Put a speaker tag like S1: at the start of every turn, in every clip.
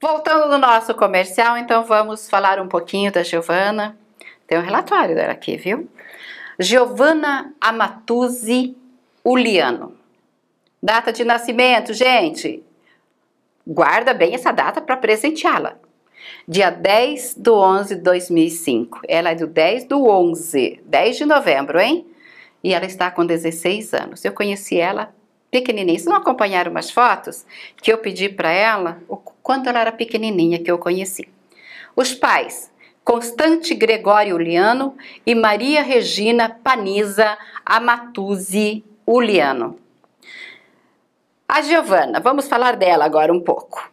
S1: Voltando no nosso comercial, então vamos falar um pouquinho da Giovana. Tem um relatório dela aqui, viu? Giovana Amatuzzi Uliano. Data de nascimento, gente. Guarda bem essa data para presenteá-la. Dia 10 do 11 de 2005. Ela é do 10 do 11, 10 de novembro, hein? E ela está com 16 anos. Eu conheci ela pequenininha. Vocês não acompanharam umas fotos que eu pedi para ela quando ela era pequenininha, que eu conheci. Os pais, Constante Gregório Uliano e Maria Regina Paniza Amatuzzi Uliano. A Giovana, vamos falar dela agora um pouco.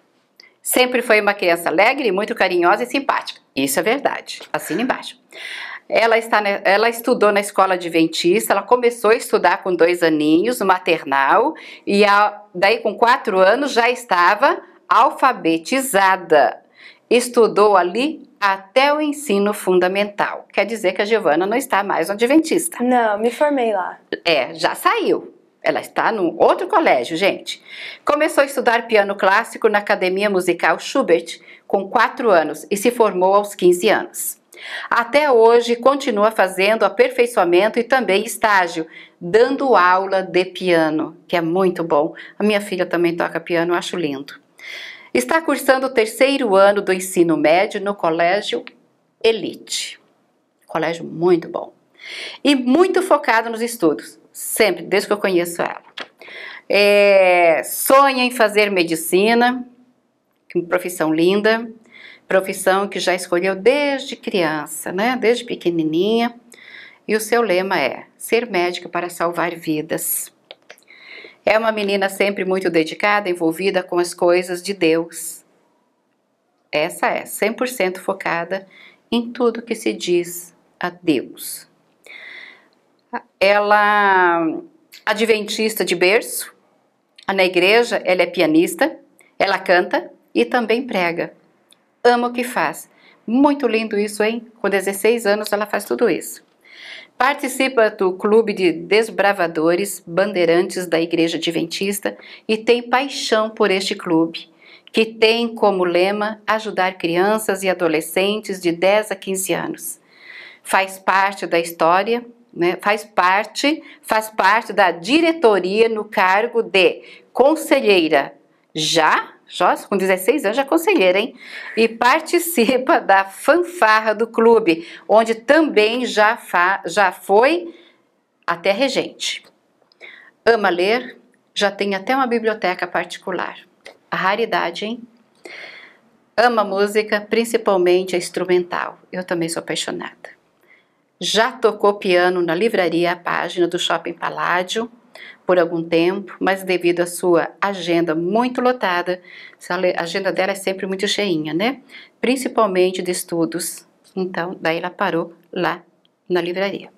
S1: Sempre foi uma criança alegre, muito carinhosa e simpática. Isso é verdade. Assina embaixo. Ela, está, ela estudou na escola adventista, ela começou a estudar com dois aninhos, no maternal, e a, daí com quatro anos já estava alfabetizada. Estudou ali até o ensino fundamental. Quer dizer que a Giovana não está mais adventista. Não, me formei lá. É, já saiu. Ela está num outro colégio, gente. Começou a estudar piano clássico na Academia Musical Schubert com quatro anos e se formou aos 15 anos. Até hoje continua fazendo aperfeiçoamento e também estágio, dando aula de piano, que é muito bom. A minha filha também toca piano, eu acho lindo. Está cursando o terceiro ano do ensino médio no Colégio Elite. Colégio muito bom. E muito focado nos estudos, sempre, desde que eu conheço ela. É, sonha em fazer medicina, que é profissão linda profissão que já escolheu desde criança, né? Desde pequenininha. E o seu lema é: ser médica para salvar vidas. É uma menina sempre muito dedicada, envolvida com as coisas de Deus. Essa é 100% focada em tudo que se diz a Deus. Ela adventista de berço, na igreja ela é pianista, ela canta e também prega ama o que faz. Muito lindo isso, hein? Com 16 anos ela faz tudo isso. Participa do Clube de Desbravadores Bandeirantes da Igreja Adventista e tem paixão por este clube, que tem como lema ajudar crianças e adolescentes de 10 a 15 anos. Faz parte da história, né? faz parte, faz parte da diretoria no cargo de conselheira, já Joyce, com 16 anos, já é conselheira, hein? E participa da fanfarra do clube, onde também já, já foi até regente. Ama ler, já tem até uma biblioteca particular. A raridade, hein? Ama música, principalmente a instrumental. Eu também sou apaixonada. Já tocou piano na livraria A Página do Shopping Paládio, por algum tempo, mas devido à sua agenda muito lotada, a agenda dela é sempre muito cheinha, né? Principalmente de estudos. Então, daí ela parou lá na livraria.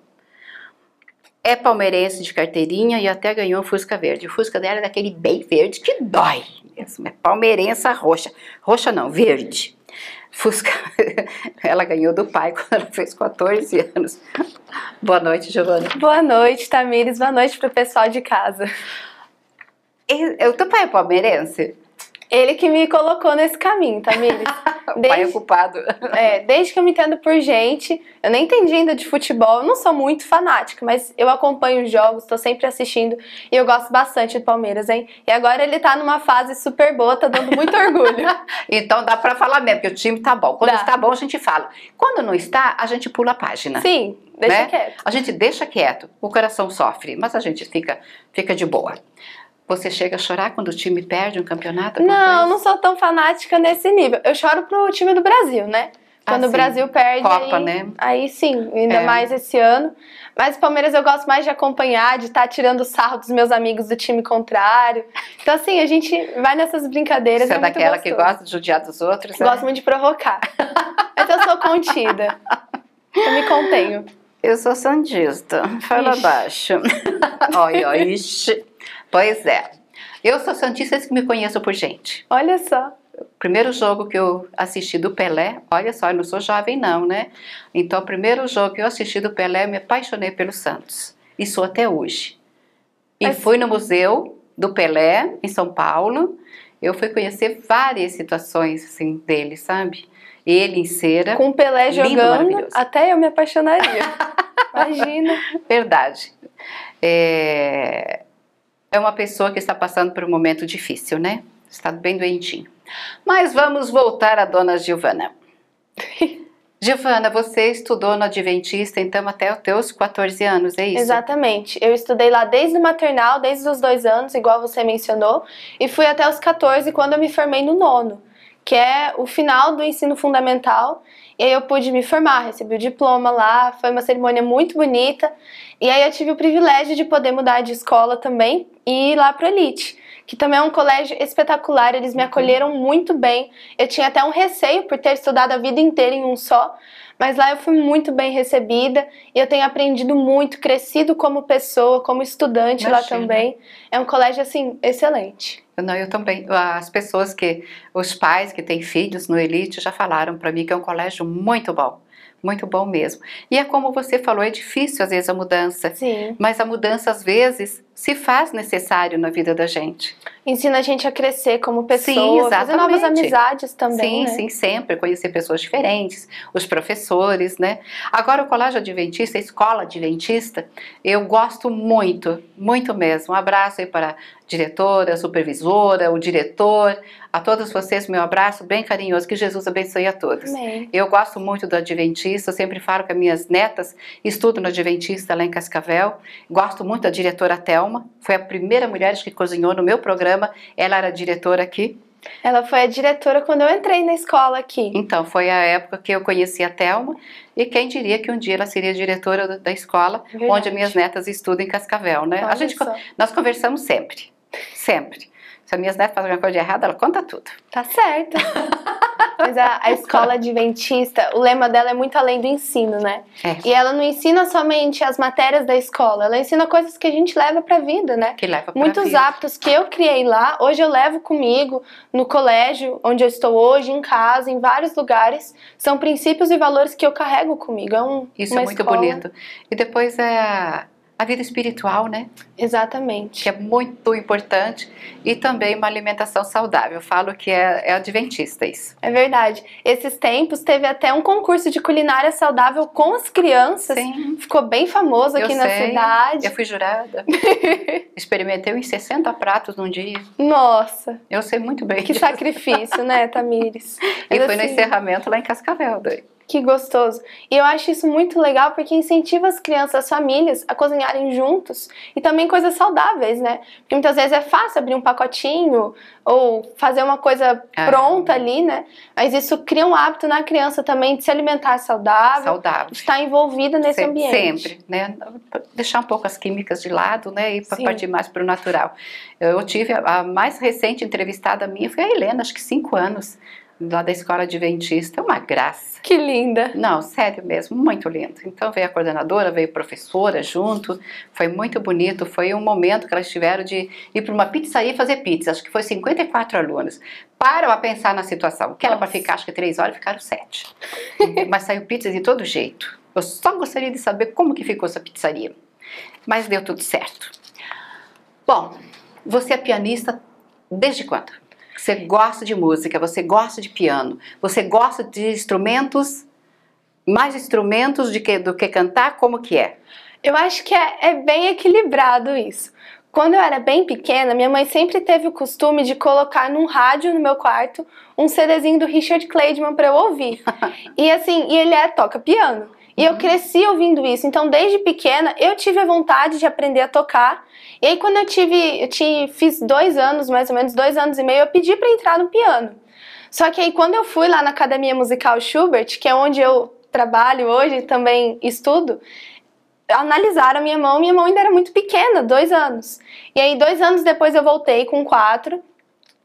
S1: É palmeirense de carteirinha e até ganhou Fusca Verde. O Fusca dela é daquele bem verde que dói mesmo. É palmeirense roxa. Roxa não, verde. Fusca. Ela ganhou do pai quando ela fez 14 anos. Boa noite, Giovana.
S2: Boa noite, Tamires. Boa noite para o pessoal de casa. o teu pai é palmeirense? Ele que me colocou nesse caminho, Tamires. O desde, pai ocupado. É, desde que eu me entendo por gente, eu nem entendi ainda de futebol, eu não sou muito fanática, mas eu acompanho os jogos, estou sempre assistindo e eu gosto bastante do Palmeiras, hein? E agora ele tá numa fase super boa, tá dando muito orgulho.
S1: então dá para falar mesmo, porque o time tá bom. Quando dá. está bom, a gente fala. Quando não está, a gente pula a página.
S2: Sim, deixa né? quieto. A
S1: gente deixa quieto, o coração sofre, mas a gente fica, fica de boa. Você chega a chorar quando o time perde um campeonato? Não,
S2: eu não sou tão fanática nesse nível. Eu choro pro time do Brasil, né? Ah, quando ah, o Brasil perde. Copa, aí, né? Aí sim, ainda é. mais esse ano. Mas o Palmeiras eu gosto mais de acompanhar, de estar tá tirando sarro dos meus amigos do time contrário. Então, assim, a gente vai nessas brincadeiras. Você é, é daquela que gosta de judiar dos outros? Né? Gosto muito de provocar. Mas eu sou contida. Eu me contenho.
S1: Eu sou sandista. Fala ixi. baixo. Oi, ixi. Pois é. Eu sou Santista que me conheço por gente. Olha só. Primeiro jogo que eu assisti do Pelé, olha só, eu não sou jovem não, né? Então, o primeiro jogo que eu assisti do Pelé, eu me apaixonei pelo Santos. E sou até hoje. E Mas... fui no museu do Pelé, em São Paulo. Eu fui conhecer várias situações, assim, dele, sabe? Ele em cera. Com o Pelé lindo, jogando,
S2: até eu me apaixonaria. Imagina.
S1: Verdade. É é uma pessoa que está passando por um momento difícil, né? Está bem doentinho. Mas vamos voltar à dona Giovana. Giovana, você estudou no Adventista, então, até os teus 14 anos, é isso?
S2: Exatamente. Eu estudei lá desde o maternal, desde os dois anos, igual você mencionou, e fui até os 14, quando eu me formei no nono que é o final do ensino fundamental. E aí eu pude me formar, recebi o diploma lá, foi uma cerimônia muito bonita. E aí eu tive o privilégio de poder mudar de escola também e ir lá para Elite que também é um colégio espetacular, eles me uhum. acolheram muito bem. Eu tinha até um receio por ter estudado a vida inteira em um só, mas lá eu fui muito bem recebida e eu tenho aprendido muito, crescido como pessoa, como estudante Imagina. lá também. É um colégio assim excelente.
S1: Não, eu também. As pessoas que, os pais que têm filhos no Elite já falaram para mim que é um colégio muito bom muito bom mesmo. E é como você falou, é difícil às vezes a mudança. Sim. Mas a mudança às vezes se faz necessário na vida da gente. Ensina a gente a crescer como pessoa, fazer novas amizades
S2: também. Sim, né? sim,
S1: sempre conhecer pessoas diferentes, os professores, né? Agora o Colégio Adventista, a Escola Adventista, eu gosto muito, muito mesmo. Um abraço aí para a diretora, supervisora, o diretor, a todos vocês meu abraço bem carinhoso, que Jesus abençoe a todos. Amém. Eu gosto muito do Adventista, eu sempre falo com as minhas netas estudam no Adventista lá em Cascavel. Gosto muito da diretora Tel. Thelma, foi a primeira mulher que cozinhou no meu programa, ela era diretora aqui. Ela foi a diretora quando eu entrei na escola aqui. Então, foi a época que eu conheci a Thelma e quem diria que um dia ela seria diretora da escola Verdade. onde minhas netas estudam em Cascavel, né? a gente, nós conversamos sempre, sempre. Se as minhas netas fazem alguma coisa errada, ela conta tudo.
S2: Tá certo. Mas a, a escola adventista, o lema dela é muito além do ensino, né? É. E ela não ensina somente as matérias da escola, ela ensina coisas que a gente leva pra vida, né? Que leva pra Muitos vida. hábitos que eu criei lá, hoje eu levo comigo no colégio, onde eu estou hoje, em casa, em vários lugares. São princípios e valores que eu carrego comigo. É um, Isso é muito escola. bonito. E depois é a vida espiritual, né? Exatamente. Que é muito
S1: importante e também uma alimentação saudável. Eu falo que é, é adventista isso.
S2: É verdade. Esses tempos teve até um concurso de culinária saudável com as crianças. Sim. Ficou bem famoso aqui Eu na sei. cidade. Eu fui
S1: jurada. Experimentei em 60 pratos num dia.
S2: Nossa.
S1: Eu sei muito bem. Que disso.
S2: sacrifício, né, Tamires? e Mas foi assim... no encerramento lá em Cascavel, daí. Que gostoso! E eu acho isso muito legal porque incentiva as crianças, as famílias a cozinharem juntos e também coisas saudáveis, né? Porque muitas vezes é fácil abrir um pacotinho ou fazer uma coisa é. pronta ali, né? Mas isso cria um hábito na criança também de se alimentar saudável, saudável. estar envolvida nesse ambiente. Sempre,
S1: né? Deixar um pouco as químicas de lado, né? E Sim. partir mais para o natural. Eu tive a, a mais recente entrevistada minha foi a Helena, acho que cinco anos lá da escola adventista, é uma graça. Que linda! Não, sério mesmo, muito lindo. Então veio a coordenadora, veio a professora junto, foi muito bonito, foi um momento que elas tiveram de ir para uma pizzaria fazer pizza, acho que foi 54 alunos. Param a pensar na situação, que era para ficar acho que três horas, ficaram sete Mas saiu pizza de todo jeito. Eu só gostaria de saber como que ficou essa pizzaria. Mas deu tudo certo. Bom, você é pianista desde quando? você gosta de música, você gosta de piano, você gosta de instrumentos, mais instrumentos de que, do que
S2: cantar, como que é? Eu acho que é, é bem equilibrado isso. Quando eu era bem pequena, minha mãe sempre teve o costume de colocar num rádio no meu quarto um CDzinho do Richard Kleidman para eu ouvir. e assim, e ele é toca piano. E eu cresci ouvindo isso. Então, desde pequena, eu tive a vontade de aprender a tocar. E aí, quando eu tive, eu tive fiz dois anos, mais ou menos, dois anos e meio, eu pedi para entrar no piano. Só que aí, quando eu fui lá na Academia Musical Schubert, que é onde eu trabalho hoje, também estudo, analisaram minha mão, minha mão ainda era muito pequena, dois anos. E aí, dois anos depois, eu voltei com quatro.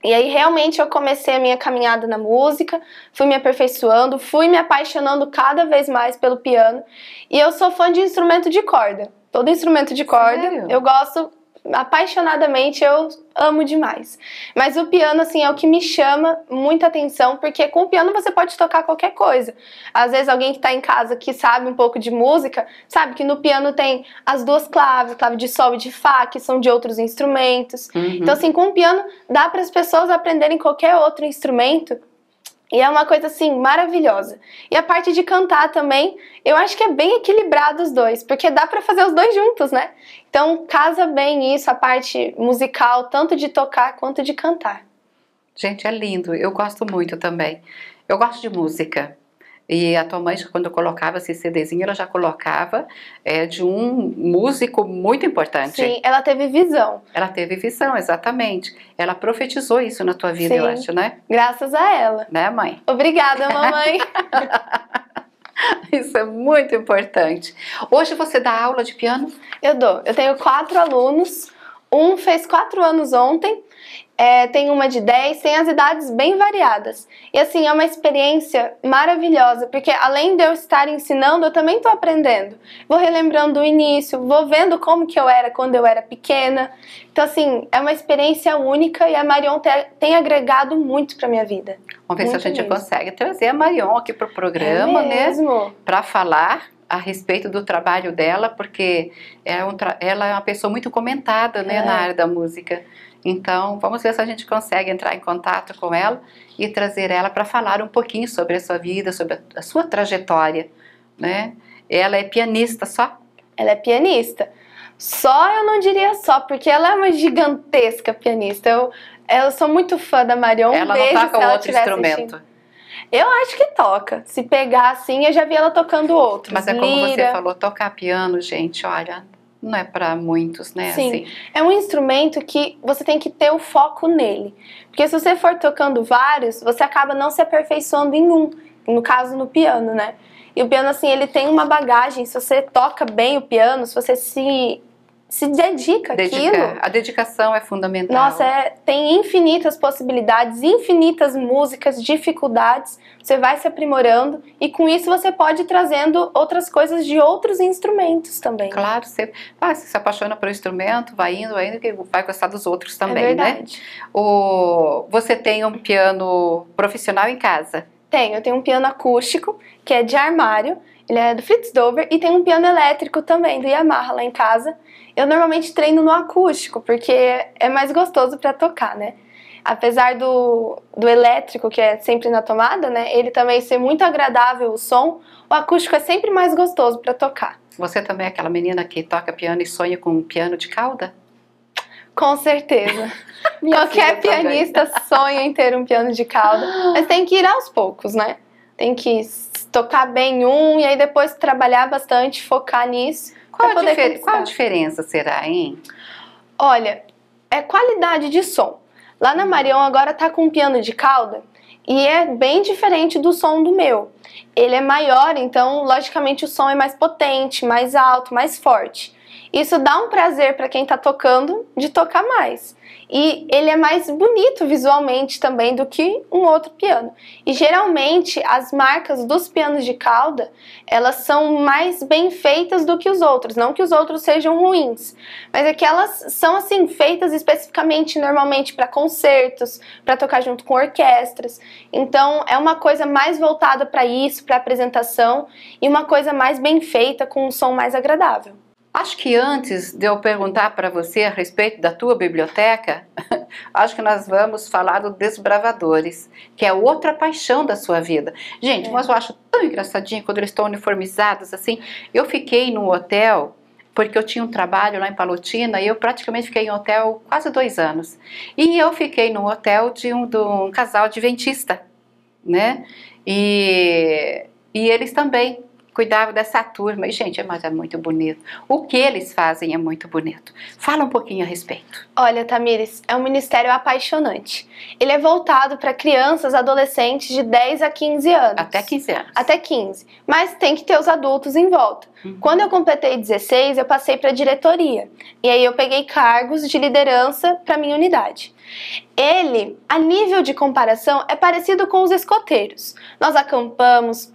S2: E aí realmente eu comecei a minha caminhada na música, fui me aperfeiçoando, fui me apaixonando cada vez mais pelo piano. E eu sou fã de instrumento de corda. Todo instrumento de corda, Sério? eu gosto apaixonadamente, eu amo demais. Mas o piano, assim, é o que me chama muita atenção, porque com o piano você pode tocar qualquer coisa. Às vezes alguém que está em casa que sabe um pouco de música, sabe que no piano tem as duas claves, clave de sol e de fá, que são de outros instrumentos. Uhum. Então, assim, com o piano dá para as pessoas aprenderem qualquer outro instrumento e é uma coisa assim maravilhosa. E a parte de cantar também, eu acho que é bem equilibrado os dois, porque dá para fazer os dois juntos, né? Então casa bem isso, a parte musical, tanto de tocar quanto de cantar.
S1: Gente, é lindo. Eu gosto muito também. Eu gosto de música. E a tua mãe, quando colocava esse CDzinho, ela já colocava é, de um músico muito importante. Sim,
S2: ela teve visão.
S1: Ela teve visão, exatamente. Ela profetizou isso na tua vida, Sim, eu acho, né? Graças a ela. Né, mãe?
S2: Obrigada, mamãe.
S1: Isso é muito importante.
S2: Hoje você dá aula de piano? Eu dou. Eu tenho quatro alunos. Um fez quatro anos ontem é, tem uma de 10, tem as idades bem variadas. E assim, é uma experiência maravilhosa, porque além de eu estar ensinando, eu também estou aprendendo. Vou relembrando o início, vou vendo como que eu era quando eu era pequena. Então assim, é uma experiência única e a Marion te, tem agregado muito para minha vida. Vamos ver muito se a gente mesmo. consegue
S1: trazer a Marion aqui para o programa, é mesmo. né? Para falar a respeito do trabalho dela, porque é um tra ela é uma pessoa muito comentada né, é. na área da música. Então, vamos ver se a gente consegue entrar em contato com ela e trazer ela para falar um pouquinho sobre a sua vida, sobre a sua trajetória, né? Ela é pianista
S2: só? Ela é pianista. Só eu não diria só, porque ela é uma gigantesca pianista. Eu, eu sou muito fã da Marion. Um ela beijo não toca outro instrumento. Assistindo. Eu acho que toca. Se pegar assim, eu já vi ela tocando outro. Mas é como Lira. você falou, tocar piano, gente, olha, não é para muitos, né? Sim. Assim. É um instrumento que você tem que ter o foco nele. Porque se você for tocando vários, você acaba não se aperfeiçoando em um. No caso, no piano, né? E o piano, assim, ele tem uma bagagem. Se você toca bem o piano, se você se se dedica aquilo A dedicação é
S1: fundamental. Nossa,
S2: é, tem infinitas possibilidades, infinitas músicas, dificuldades. Você vai se aprimorando e com isso você pode ir trazendo outras coisas de outros instrumentos também. Claro, você, ah, você se apaixona pelo instrumento, vai indo, vai indo, que vai gostar dos
S1: outros é também, é verdade. né? O, você tem um piano profissional em casa?
S2: Tenho, eu tenho um piano acústico, que é de armário, ele é do Fritz Dover, e tem um piano elétrico também, do Yamaha, lá em casa eu normalmente treino no acústico, porque é mais gostoso para tocar, né? Apesar do, do elétrico, que é sempre na tomada, né? Ele também ser muito agradável o som, o acústico é sempre mais gostoso para tocar.
S1: Você também é aquela menina que toca piano e sonha com um piano de cauda?
S2: Com certeza. Qualquer pianista sonha em ter um piano de cauda, mas tem que ir aos poucos, né? Tem que tocar bem um e aí depois trabalhar bastante, focar nisso qual, é a, difer qual a diferença será, hein? Olha, é qualidade de som. Lá na Marion agora tá com um piano de cauda e é bem diferente do som do meu. Ele é maior, então logicamente o som é mais potente, mais alto, mais forte. Isso dá um prazer para quem está tocando de tocar mais. E ele é mais bonito visualmente também do que um outro piano. E geralmente as marcas dos pianos de cauda, elas são mais bem feitas do que os outros, não que os outros sejam ruins, mas é que elas são assim feitas especificamente normalmente para concertos, para tocar junto com orquestras. Então é uma coisa mais voltada para isso, para apresentação e uma coisa mais bem feita com um som mais agradável.
S1: Acho que antes de eu perguntar para você a respeito da tua biblioteca, acho que nós vamos falar do Desbravadores, que é outra paixão da sua vida. Gente, é. mas eu acho tão engraçadinho quando eles estão uniformizados assim. Eu fiquei num hotel porque eu tinha um trabalho lá em Palotina e eu praticamente fiquei em um hotel quase dois anos. E eu fiquei num hotel de um, de um casal adventista, né? E, e eles também cuidava dessa turma. E, gente, é mas é muito bonito. O que eles fazem é muito bonito. Fala um pouquinho a respeito.
S2: Olha, Tamires, é um ministério apaixonante. Ele é voltado para crianças, adolescentes de 10 a 15 anos. Até 15 anos. Até 15. Mas tem que ter os adultos em volta. Uhum. Quando eu completei 16, eu passei para diretoria. E aí eu peguei cargos de liderança para minha unidade. Ele, a nível de comparação, é parecido com os escoteiros. Nós acampamos,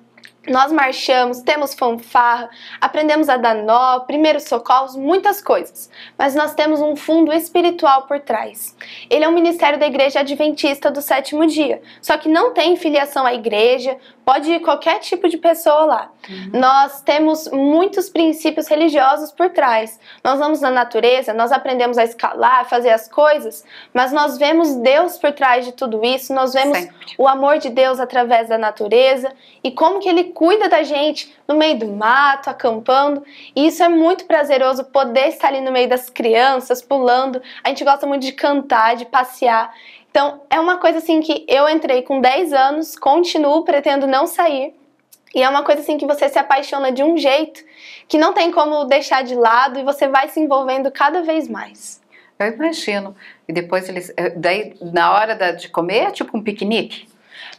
S2: nós marchamos, temos fanfarra, aprendemos a dar nó, primeiros socorros, muitas coisas. Mas nós temos um fundo espiritual por trás. Ele é um ministério da Igreja Adventista do Sétimo Dia, só que não tem filiação à igreja, Pode ir qualquer tipo de pessoa lá. Uhum. Nós temos muitos princípios religiosos por trás. Nós vamos na natureza, nós aprendemos a escalar, a fazer as coisas, mas nós vemos Deus por trás de tudo isso, nós vemos Sempre. o amor de Deus através da natureza e como que ele cuida da gente no meio do mato, acampando. E isso é muito prazeroso poder estar ali no meio das crianças, pulando. A gente gosta muito de cantar, de passear. Então, é uma coisa assim que eu entrei com 10 anos, continuo, pretendo não sair. E é uma coisa assim que você se apaixona de um jeito que não tem como deixar de lado e você vai se envolvendo cada vez mais.
S1: Eu imagino. E depois eles. Eh, daí, na hora da, de comer, é tipo um piquenique?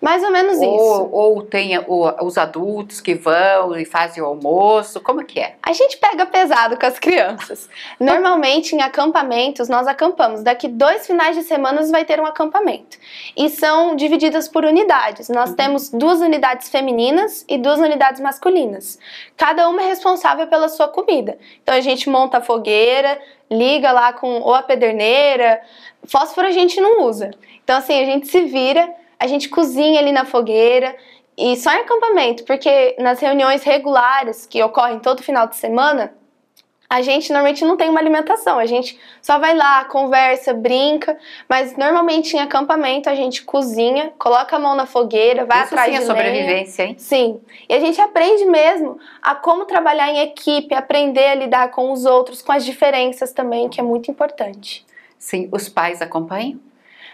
S1: Mais ou menos ou, isso. Ou tem o, os adultos que vão e fazem o almoço, como que é? A
S2: gente pega pesado com as crianças. Normalmente em acampamentos nós acampamos. Daqui dois finais de semana vai ter um acampamento. E são divididas por unidades. Nós uhum. temos duas unidades femininas e duas unidades masculinas. Cada uma é responsável pela sua comida. Então a gente monta a fogueira, liga lá com ou a pederneira. Fósforo a gente não usa. Então assim, a gente se vira a gente cozinha ali na fogueira e só em acampamento, porque nas reuniões regulares que ocorrem todo final de semana, a gente normalmente não tem uma alimentação, a gente só vai lá, conversa, brinca, mas normalmente em acampamento a gente cozinha, coloca a mão na fogueira, vai Isso atrás sim é de é sobrevivência, lenha. hein? Sim. E a gente aprende mesmo a como trabalhar em equipe, aprender a lidar com os outros, com as diferenças também, que é muito importante. Sim, os pais acompanham?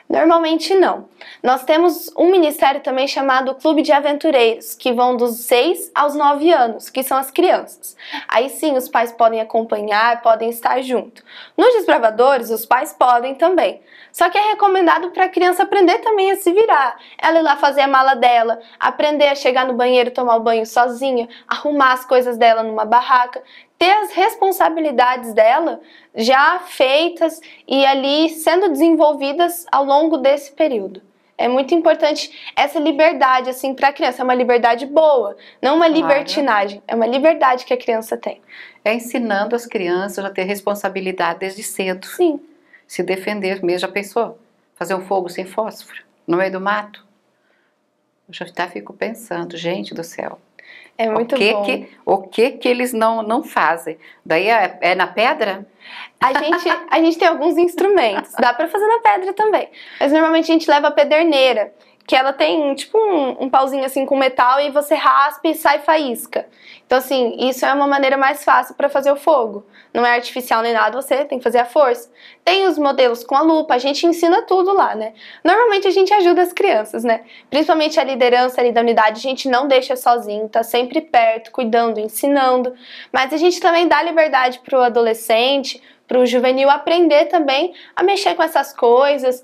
S2: Normalmente não. Nós temos um ministério também chamado Clube de Aventureiros, que vão dos 6 aos 9 anos, que são as crianças. Aí sim, os pais podem acompanhar, podem estar junto. Nos desbravadores, os pais podem também. Só que é recomendado para a criança aprender também a se virar. Ela ir lá fazer a mala dela, aprender a chegar no banheiro, tomar o banho sozinha, arrumar as coisas dela numa barraca ter as responsabilidades dela já feitas e ali sendo desenvolvidas ao longo desse período. É muito importante essa liberdade assim para a criança, é uma liberdade boa, não uma libertinagem, é uma liberdade que a criança tem.
S1: É ensinando as crianças a ter responsabilidade desde cedo. Sim. Se defender mesmo, já pensou? Fazer um fogo sem fósforo no meio do mato? Eu já fico pensando, gente do céu.
S2: É muito o que bom. Que,
S1: o que que eles não, não
S2: fazem? Daí é, é na pedra? A gente, a gente tem alguns instrumentos, dá para fazer na pedra também. Mas normalmente a gente leva a pederneira, que ela tem tipo um, um, pauzinho assim com metal e você raspa e sai faísca. Então assim, isso é uma maneira mais fácil para fazer o fogo. Não é artificial nem nada, você tem que fazer a força. Tem os modelos com a lupa, a gente ensina tudo lá, né? Normalmente a gente ajuda as crianças, né? Principalmente a liderança ali da unidade, a gente não deixa sozinho, tá sempre perto, cuidando, ensinando. Mas a gente também dá liberdade pro adolescente, para o juvenil aprender também a mexer com essas coisas,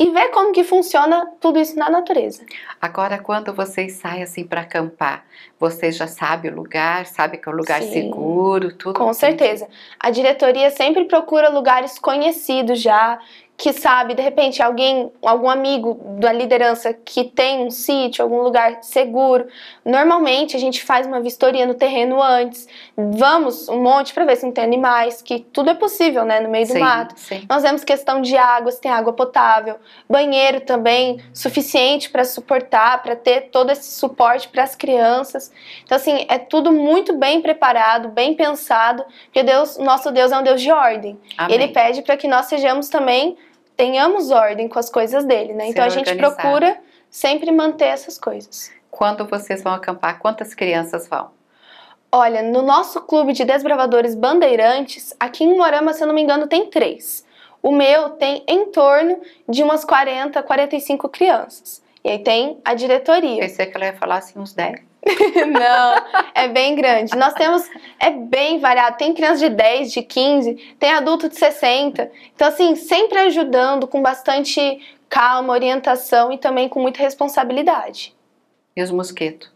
S2: e ver como que funciona tudo isso na natureza. Agora,
S1: quando vocês saem assim para acampar, você já sabe o lugar, sabe que é um lugar Sim, seguro,
S2: tudo. Com assim. certeza. A diretoria sempre procura lugares conhecidos já, que sabe, de repente, alguém, algum amigo da liderança que tem um sítio, algum lugar seguro. Normalmente a gente faz uma vistoria no terreno antes, vamos um monte para ver se não tem animais, que tudo é possível, né, no meio sim, do mato. Sim. Nós vemos questão de água, se tem água potável, banheiro também suficiente para suportar, para ter todo esse suporte para as crianças. Então, assim, é tudo muito bem preparado, bem pensado, porque Deus, nosso Deus é um Deus de ordem. Amém. Ele pede para que nós sejamos também, tenhamos ordem com as coisas dele, né? Ser então a gente procura sempre manter essas coisas.
S1: Quando vocês vão acampar? Quantas crianças vão?
S2: Olha, no nosso clube de desbravadores bandeirantes, aqui em Morama, se eu não me engano, tem três. O meu tem em torno de umas 40, 45 crianças. E aí tem a diretoria. Pensei que ela ia falar assim, uns 10. Não, é bem grande. Nós temos, é bem variado. Tem criança de 10, de 15, tem adulto de 60. Então, assim, sempre ajudando com bastante calma, orientação e também com muita responsabilidade.
S1: E os mosquitos?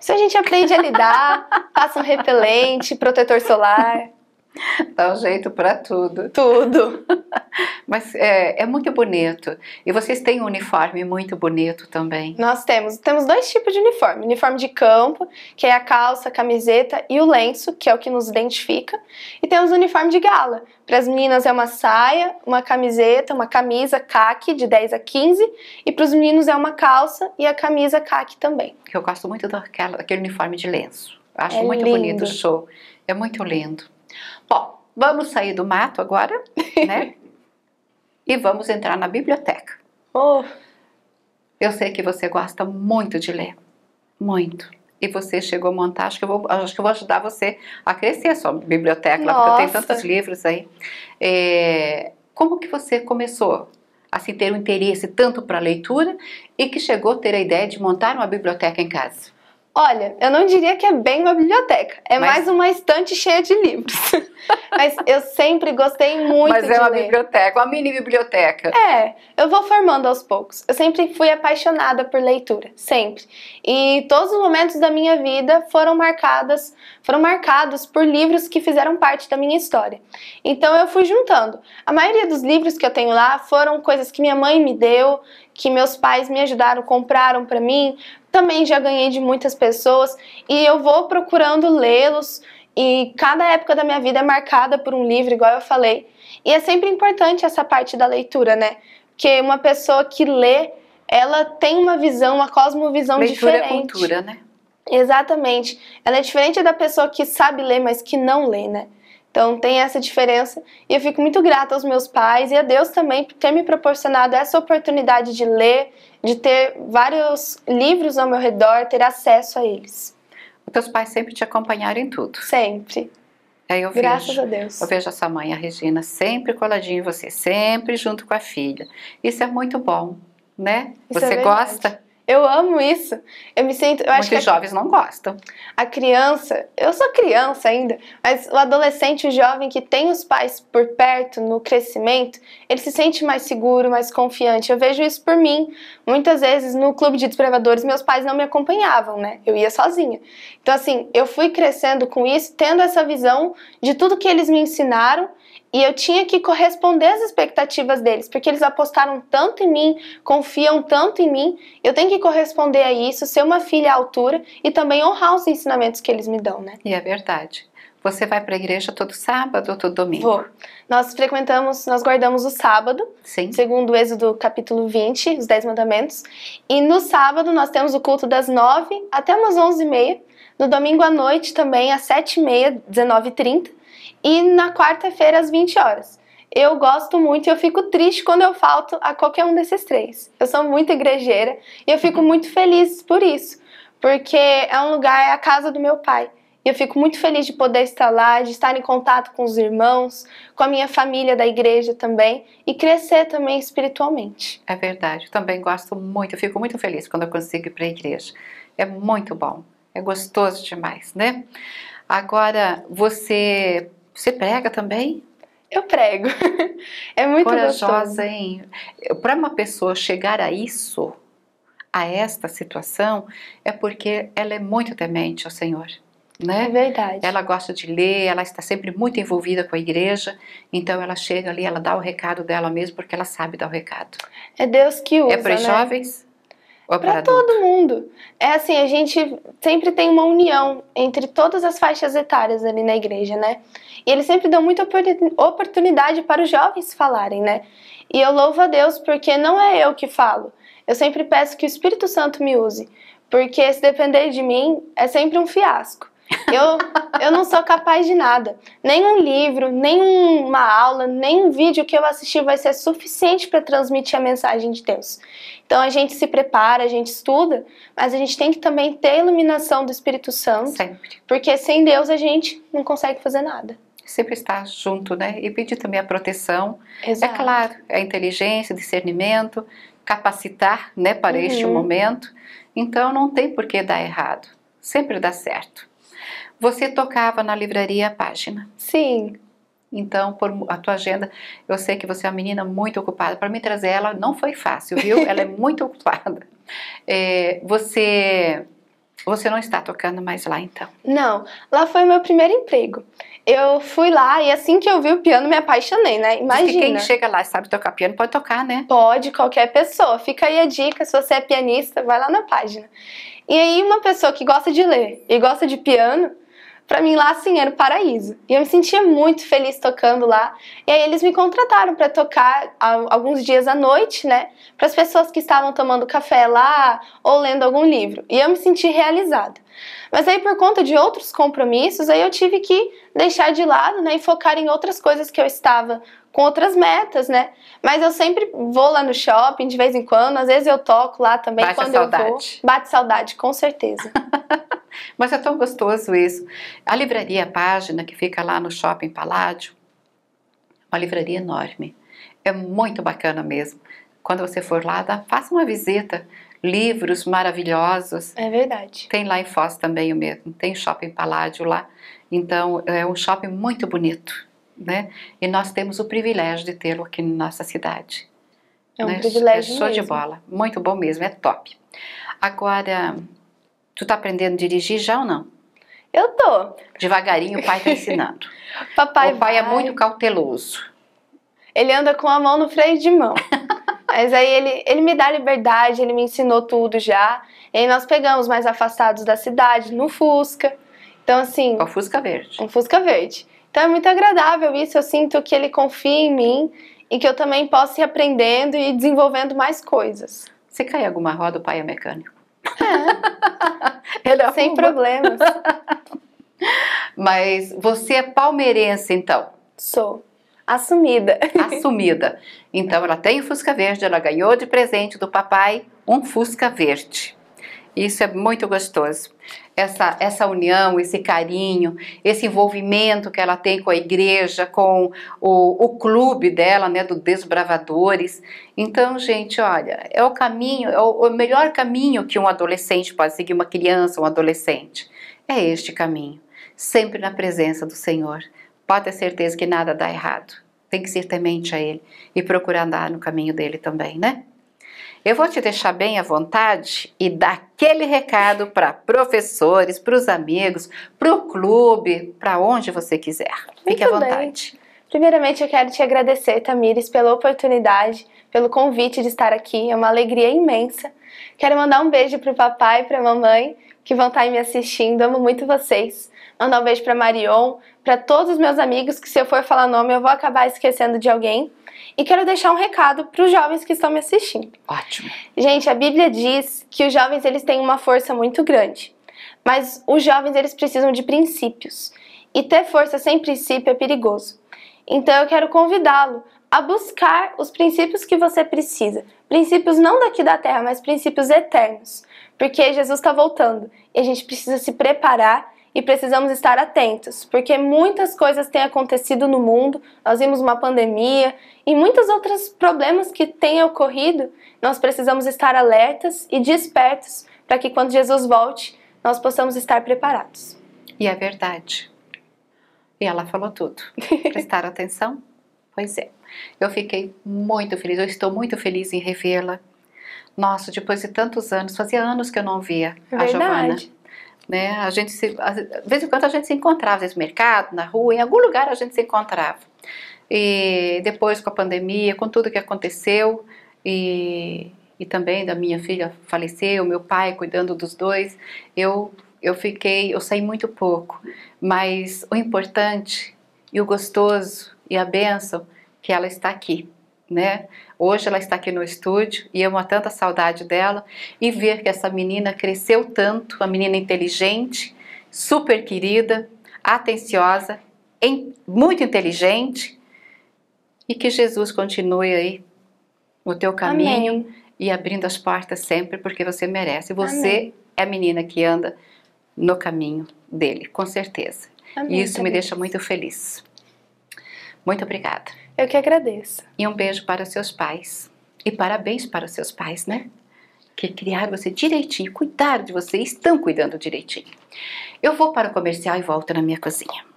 S2: Isso a gente aprende a lidar, passa um repelente, protetor solar.
S1: Dá um jeito para tudo. Tudo.
S2: Mas é, é, muito bonito. E vocês têm um uniforme muito bonito também. Nós temos. Temos dois tipos de uniforme. Uniforme de campo, que é a calça, a camiseta e o lenço, que é o que nos identifica. E temos o uniforme de gala. Para as meninas é uma saia, uma camiseta, uma camisa caque de 10 a 15. E para os meninos é uma calça e a camisa caque também.
S1: Eu gosto muito daquela, daquele uniforme de lenço. Acho é muito lindo. bonito show. É muito lindo. Bom, vamos sair do mato agora, né? e vamos entrar na biblioteca. Oh. Eu sei que você gosta muito de ler, muito. E você chegou a montar, acho que eu vou, acho que vou ajudar você a crescer a sua biblioteca, Nossa. porque eu tenho tantos livros aí. É, como que você começou a se ter um interesse tanto para a leitura e que chegou a ter a ideia de montar uma biblioteca em casa?
S2: Olha, eu não diria que é bem uma biblioteca, é Mas... mais uma estante cheia de livros. Mas eu sempre gostei muito Mas é de é uma ler. biblioteca, uma mini biblioteca. É, eu vou formando aos poucos. Eu sempre fui apaixonada por leitura, sempre. E todos os momentos da minha vida foram marcadas, foram marcados por livros que fizeram parte da minha história. Então eu fui juntando. A maioria dos livros que eu tenho lá foram coisas que minha mãe me deu, que meus pais me ajudaram, compraram para mim, também já ganhei de muitas pessoas e eu vou procurando lê-los. E cada época da minha vida é marcada por um livro, igual eu falei. E é sempre importante essa parte da leitura, né? Porque uma pessoa que lê, ela tem uma visão, uma cosmovisão leitura é diferente. Leitura é cultura, né? Exatamente. Ela é diferente da pessoa que sabe ler, mas que não lê, né? Então tem essa diferença e eu fico muito grata aos meus pais e a Deus também por ter me proporcionado essa oportunidade de ler, de ter vários livros ao meu redor, ter acesso a eles. Os teus pais sempre te acompanharam em tudo? Sempre.
S1: É, eu Graças vejo, a Deus. Eu vejo sua mãe, a Regina, sempre coladinha em você, sempre junto com a filha. Isso é muito bom, né? Isso é você é gosta?
S2: Eu amo isso. Eu me sinto. Eu acho que jovens não gostam. A criança, eu sou criança ainda, mas o adolescente, o jovem que tem os pais por perto no crescimento, ele se sente mais seguro, mais confiante. Eu vejo isso por mim. Muitas vezes no clube de desbravadores, meus pais não me acompanhavam, né? Eu ia sozinha. Então, assim, eu fui crescendo com isso, tendo essa visão de tudo que eles me ensinaram e eu tinha que corresponder às expectativas deles, porque eles apostaram tanto em mim, confiam tanto em mim, eu tenho que corresponder a isso, ser uma filha à altura e também honrar os ensinamentos que eles me dão, né? E é verdade. Você vai para a igreja todo sábado ou todo domingo? Vou. Nós frequentamos, nós guardamos o sábado, Sim. segundo o Êxodo capítulo 20, os 10 mandamentos. E no sábado nós temos o culto das 9 até umas 11 e meia. No domingo à noite também, às 7 e meia, 19 e 30 e na quarta-feira às 20 horas. Eu gosto muito e eu fico triste quando eu falto a qualquer um desses três. Eu sou muito igrejeira e eu fico muito feliz por isso, porque é um lugar, é a casa do meu pai. E eu fico muito feliz de poder estar lá, de estar em contato com os irmãos, com a minha família da igreja também e crescer também espiritualmente.
S1: É verdade, eu também gosto muito, eu fico muito feliz quando eu consigo ir para a igreja. É muito bom, é gostoso demais, né? Agora, você, você prega também? Eu prego. é muito Corajosa, hein? Para uma pessoa chegar a isso, a esta situação, é porque ela é muito temente ao Senhor. Né? É verdade. Ela gosta de ler, ela está sempre muito envolvida com a igreja, então ela chega ali, ela dá o recado dela mesmo, porque ela sabe dar o recado.
S2: É Deus que é usa. É para os né? jovens? Para todo mundo. É assim, a gente sempre tem uma união entre todas as faixas etárias ali na igreja, né? E eles sempre dão muita oportunidade para os jovens falarem, né? E eu louvo a Deus porque não é eu que falo. Eu sempre peço que o Espírito Santo me use, porque se depender de mim, é sempre um fiasco. Eu, eu não sou capaz de nada. Nenhum livro, nenhuma aula, nenhum vídeo que eu assistir vai ser suficiente para transmitir a mensagem de Deus. Então a gente se prepara, a gente estuda, mas a gente tem que também ter a iluminação do Espírito Santo. Sempre. Porque sem Deus a gente não consegue fazer nada
S1: sempre estar junto, né? E pedir também a proteção.
S2: É Exato. É claro, a
S1: inteligência, discernimento, capacitar, né, para uhum. este momento. Então não tem por que dar errado. Sempre dá certo. Você tocava na livraria página? Sim. Então, por a tua agenda, eu sei que você é uma menina muito ocupada. Para me trazer ela não foi fácil, viu? Ela é muito ocupada. É, você você não está tocando mais lá então?
S2: Não, lá foi o meu primeiro emprego. Eu fui lá e assim que eu vi o piano me apaixonei, né? Imagina. Diz que quem chega lá e sabe tocar piano pode tocar, né? Pode, qualquer pessoa. Fica aí a dica, se você é pianista, vai lá na página. E aí uma pessoa que gosta de ler e gosta de piano, para mim lá assim era o paraíso. E eu me sentia muito feliz tocando lá. E aí eles me contrataram para tocar alguns dias à noite, né, para as pessoas que estavam tomando café lá ou lendo algum livro. E eu me senti realizada. Mas aí por conta de outros compromissos, aí eu tive que deixar de lado, né, e focar em outras coisas que eu estava com outras metas, né? Mas eu sempre vou lá no shopping de vez em quando, às vezes eu toco lá também bate quando eu vou. Bate saudade, com certeza.
S1: Mas é tão gostoso isso. A livraria Página, que fica lá no Shopping Paládio, uma livraria enorme. É muito bacana mesmo. Quando você for lá, dá, faça uma visita. Livros maravilhosos. É verdade. Tem lá em Foz também o mesmo. Tem Shopping Paládio lá. Então, é um shopping muito bonito. Né? E nós temos o privilégio de tê-lo aqui na nossa cidade. É um né? privilégio. É show mesmo. de bola. Muito bom mesmo, é top. Agora, Tu tá aprendendo a dirigir já ou não? Eu tô. Devagarinho o pai tá
S2: ensinando. Papai o pai é vai. é muito cauteloso. Ele anda com a mão no freio de mão. Mas aí ele, ele me dá liberdade, ele me ensinou tudo já. E aí nós pegamos mais afastados da cidade, no Fusca. Então, assim. O Fusca Verde. Um Fusca Verde. Então é muito agradável isso. Eu sinto que ele confia em mim e que eu também posso ir aprendendo e desenvolvendo mais coisas. Você cai alguma roda, o pai é mecânico?
S1: É. Ele é Sem
S2: problemas.
S1: Mas você é palmeirense, então? Sou. Assumida. Assumida. Então ela tem o Fusca Verde, ela ganhou de presente do papai um Fusca Verde. Isso é muito gostoso. Essa, essa união, esse carinho, esse envolvimento que ela tem com a igreja, com o, o clube dela, né, do Desbravadores. Então, gente, olha, é o caminho, é o, o melhor caminho que um adolescente pode seguir, uma criança, um adolescente. É este caminho, sempre na presença do Senhor. Pode ter certeza que nada dá errado. Tem que ser temente a Ele e procurar andar no caminho dele também, né? Eu vou te deixar bem à vontade e dar aquele recado para professores, para os amigos, para o clube, para onde você quiser. Fique Muito à vontade.
S2: Bem. Primeiramente, eu quero te agradecer, Tamires, pela oportunidade, pelo convite de estar aqui. É uma alegria imensa. Quero mandar um beijo para o papai e para a mamãe que vão estar me assistindo. Amo muito vocês. Mandar um beijo para Marion, para todos os meus amigos, que se eu for falar nome eu vou acabar esquecendo de alguém. E quero deixar um recado para os jovens que estão me assistindo. Ótimo. Gente, a Bíblia diz que os jovens eles têm uma força muito grande, mas os jovens eles precisam de princípios. E ter força sem princípio é perigoso. Então eu quero convidá-lo a buscar os princípios que você precisa. Princípios não daqui da terra, mas princípios eternos. Porque Jesus está voltando e a gente precisa se preparar e precisamos estar atentos, porque muitas coisas têm acontecido no mundo. Nós vimos uma pandemia e muitos outros problemas que têm ocorrido. Nós precisamos estar alertas e despertos para que quando Jesus volte, nós possamos estar preparados. E é verdade.
S1: E ela falou tudo. Prestar atenção? Pois é. Eu fiquei muito feliz, eu estou muito feliz em revê-la. Nossa, depois de tantos anos, fazia anos que eu não via é Verdade. a Giovana. Né? A gente se, às, de vez em quando a gente se encontrava, no mercado, na rua, em algum lugar a gente se encontrava. E depois com a pandemia, com tudo que aconteceu, e, e também da minha filha falecer, o meu pai cuidando dos dois, eu, eu fiquei, eu saí muito pouco. Mas o importante e o gostoso e a bênção é que ela está aqui né? Hoje ela está aqui no estúdio e eu uma tanta saudade dela e ver que essa menina cresceu tanto, uma menina inteligente, super querida, atenciosa, muito inteligente e que Jesus continue aí no teu caminho Amém. e abrindo as portas sempre porque você merece. Você Amém. é a menina que anda no caminho dele, com certeza.
S2: Amém, e isso me deixa
S1: muito feliz. Muito obrigada. Eu que agradeço. E um beijo para os seus pais. E parabéns para os seus pais, né? Que criaram você direitinho, cuidaram de você, estão cuidando direitinho. Eu vou para o comercial e volto na minha cozinha.